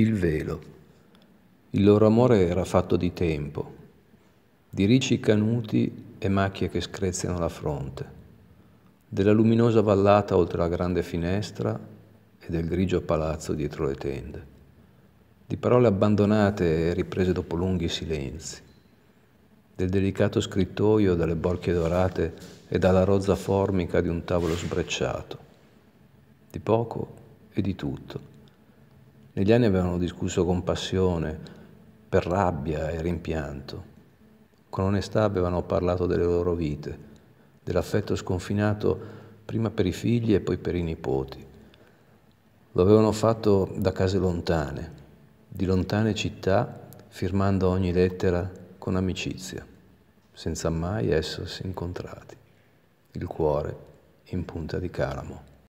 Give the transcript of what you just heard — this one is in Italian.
il velo. Il loro amore era fatto di tempo, di ricci canuti e macchie che screziano la fronte, della luminosa vallata oltre la grande finestra e del grigio palazzo dietro le tende, di parole abbandonate e riprese dopo lunghi silenzi, del delicato scrittoio dalle borchie dorate e dalla rozza formica di un tavolo sbrecciato, di poco e di tutto negli anni avevano discusso con passione, per rabbia e rimpianto. Con onestà avevano parlato delle loro vite, dell'affetto sconfinato prima per i figli e poi per i nipoti. Lo avevano fatto da case lontane, di lontane città, firmando ogni lettera con amicizia, senza mai essersi incontrati. Il cuore in punta di calamo.